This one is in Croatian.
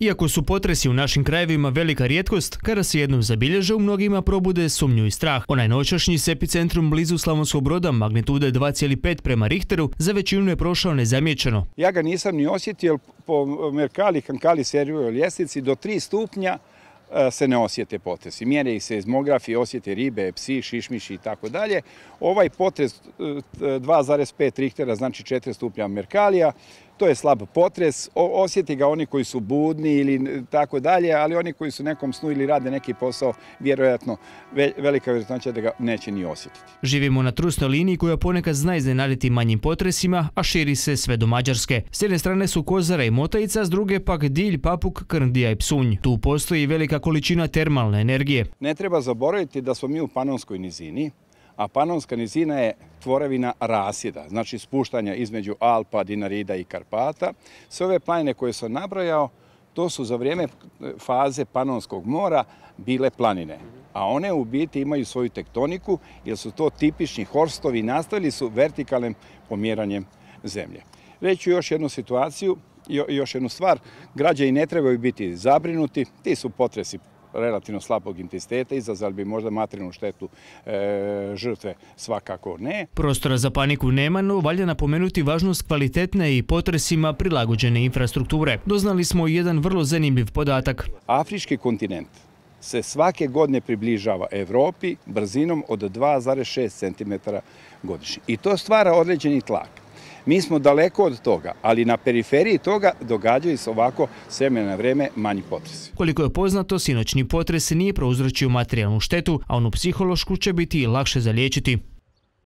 Iako su potresi u našim krajevima velika rijetkost, kada se jednom zabilježe u mnogima probude sumnju i strah. Onaj noćašnji s epicentrum blizu Slavonskog broda magnitude 2,5 prema Richteru za većinu je prošao nezamjećeno. Ja ga nisam ni osjetio jer po Merkali, Kankali, Servijoj ljestvici do 3 stupnja e, se ne osjete potresi. Mjere ih se izmografi, osjete ribe, psi, šišmiši i tako dalje. Ovaj potres 2,5 e, e, Richtera, znači 4 stupnja Merkalija, to je slab potres, osjeti ga oni koji su budni ili tako dalje, ali oni koji su nekom snu ili rade neki posao, vjerojatno velika vjerojatnoća da ga neće ni osjetiti. Živimo na trusnoj liniji koja ponekad zna iznenaditi manjim potresima, a širi se sve do Mađarske. S jedne strane su Kozara i Motajica, s druge pak Dilj, Papuk, Krndija i Psunj. Tu postoji velika količina termalne energije. Ne treba zaboraviti da smo mi u Panonskoj nizini, a panonska nizina je tvorevina rasjeda, znači spuštanja između Alpa, Dinarida i Karpata. Sve ove planine koje sam nabrojao, to su za vrijeme e, faze Panonskog mora bile planine. A one u biti imaju svoju tektoniku jer su to tipični horstovi i nastavili su vertikalnim pomjeranjem zemlje. Reću još jednu situaciju, još jednu stvar. Građani ne trebaju biti zabrinuti, ti su potresi relativno slabog intenziteta, izazvali bi možda materijalnu štetu e, žrtve svakako ne. Prostora za paniku nema, no valja napomenuti važnost kvalitetne i potresima prilagođene infrastrukture. Doznali smo jedan vrlo zanimljiv podatak. Afrički kontinent se svake godine približava Evropi brzinom od 2,6 cm godišnje. I to stvara određeni tlak. Mi smo daleko od toga, ali na periferiji toga događaju se ovako s na vreme manji potresi. Koliko je poznato, sinoćni potres nije prouzročio materijalnu štetu, a onu psihološku će biti lakše zaliječiti.